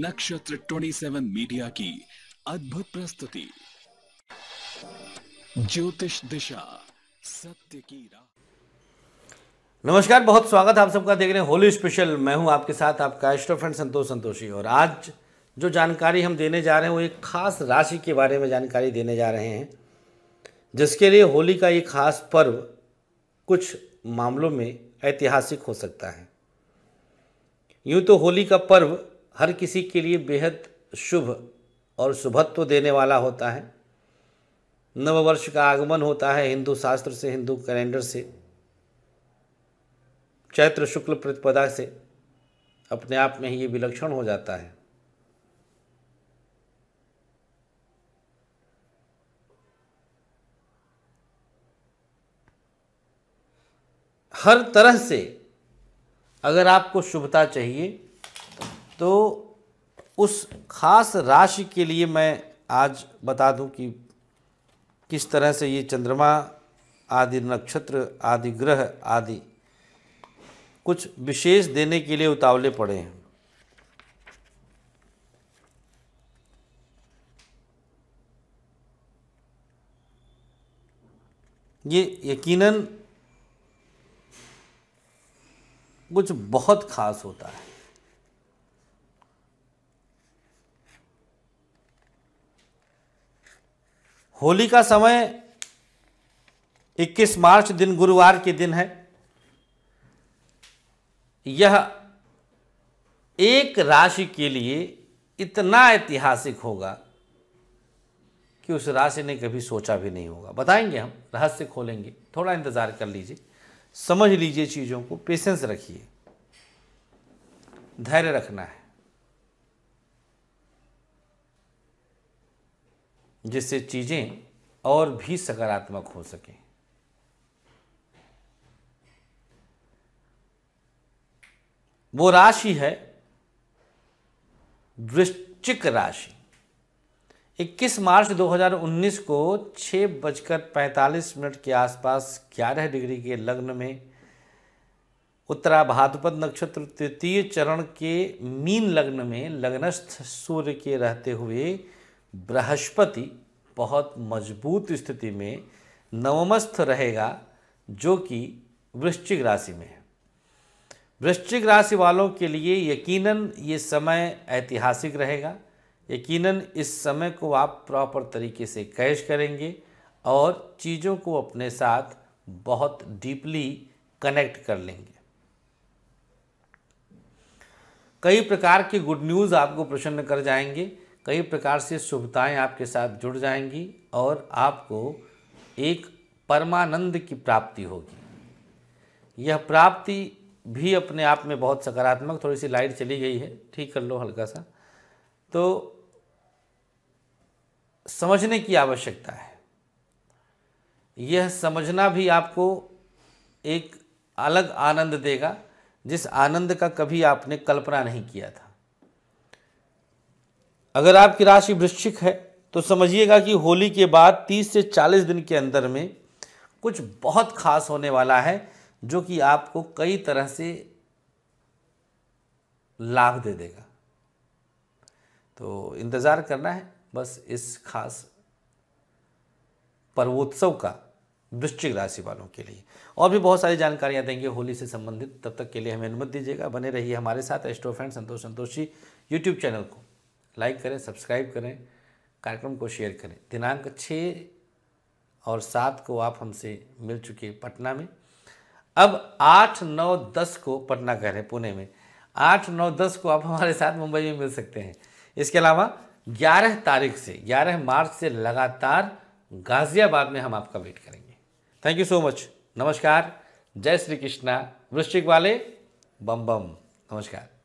नक्षत्र 27 मीडिया की अद्भुत प्रस्तुति ज्योतिष दिशा सत्य की राह नमस्कार बहुत स्वागत आप सबका देख रहे हैं होली स्पेशल मैं हूं आपके साथ आपका एस्ट्रो फ्रेंड संतोष संतोषी और आज जो जानकारी हम देने जा रहे हैं वो एक खास राशि के बारे में जानकारी देने जा रहे हैं जिसके लिए होली का ये खास पर्व कुछ मामलों में ऐतिहासिक हो सकता है यूं तो होली का पर्व हर किसी के लिए बेहद शुभ और शुभत्व देने वाला होता है नववर्ष का आगमन होता है हिंदू शास्त्र से हिंदू कैलेंडर से चैत्र शुक्ल प्रतिपदा से अपने आप में ही ये विलक्षण हो जाता है हर तरह से अगर आपको शुभता चाहिए तो उस खास राशि के लिए मैं आज बता दूं कि किस तरह से ये चंद्रमा आदि नक्षत्र आदि ग्रह आदि कुछ विशेष देने के लिए उतावले पड़े हैं ये यकीनन कुछ बहुत खास होता है होली का समय 21 मार्च दिन गुरुवार के दिन है यह एक राशि के लिए इतना ऐतिहासिक होगा कि उस राशि ने कभी सोचा भी नहीं होगा बताएंगे हम रहस्य खोलेंगे थोड़ा इंतज़ार कर लीजिए समझ लीजिए चीज़ों को पेशेंस रखिए धैर्य रखना है जिससे चीज़ें और भी सकारात्मक हो सकें वो राशि है वृश्चिक राशि 21 मार्च 2019 को छः बजकर पैंतालीस मिनट के आसपास ग्यारह डिग्री के लग्न में उत्तरा भाद्रपद नक्षत्र तृतीय चरण के मीन लग्न में लग्नस्थ सूर्य के रहते हुए बृहस्पति बहुत मजबूत स्थिति में नवमस्थ रहेगा जो कि वृश्चिक राशि में है वृश्चिक राशि वालों के लिए यकीनन ये समय ऐतिहासिक रहेगा यकीनन इस समय को आप प्रॉपर तरीके से कैश करेंगे और चीज़ों को अपने साथ बहुत डीपली कनेक्ट कर लेंगे कई प्रकार के गुड न्यूज़ आपको प्रसन्न कर जाएंगे कई प्रकार से शुभताएं आपके साथ जुड़ जाएंगी और आपको एक परमानंद की प्राप्ति होगी यह प्राप्ति भी अपने आप में बहुत सकारात्मक थोड़ी सी लाइट चली गई है ठीक कर लो हल्का सा तो समझने की आवश्यकता है यह समझना भी आपको एक अलग आनंद देगा जिस आनंद का कभी आपने कल्पना नहीं किया था अगर आपकी राशि वृश्चिक है तो समझिएगा कि होली के बाद 30 से 40 दिन के अंदर में कुछ बहुत खास होने वाला है जो कि आपको कई तरह से लाभ दे देगा तो इंतज़ार करना है बस इस खास पर्वोत्सव का वृश्चिक राशि वालों के लिए और भी बहुत सारी जानकारियां देंगे होली से संबंधित तब तक के लिए हमें अनुमति दीजिएगा बने रहिए हमारे साथ astro friend Santosh Santoshi YouTube channel को लाइक करें सब्सक्राइब करें कार्यक्रम को शेयर करें दिनांक छः और सात को आप हमसे मिल चुके पटना में अब आठ नौ दस को पटना कह रहे पुणे में आठ नौ दस को आप हमारे साथ मुंबई में मिल सकते हैं इसके अलावा 11 तारीख से 11 मार्च से लगातार गाजियाबाद में हम आपका वेट करेंगे थैंक यू सो मच नमस्कार जय श्री कृष्णा वृश्चिक वाले बम बम नमस्कार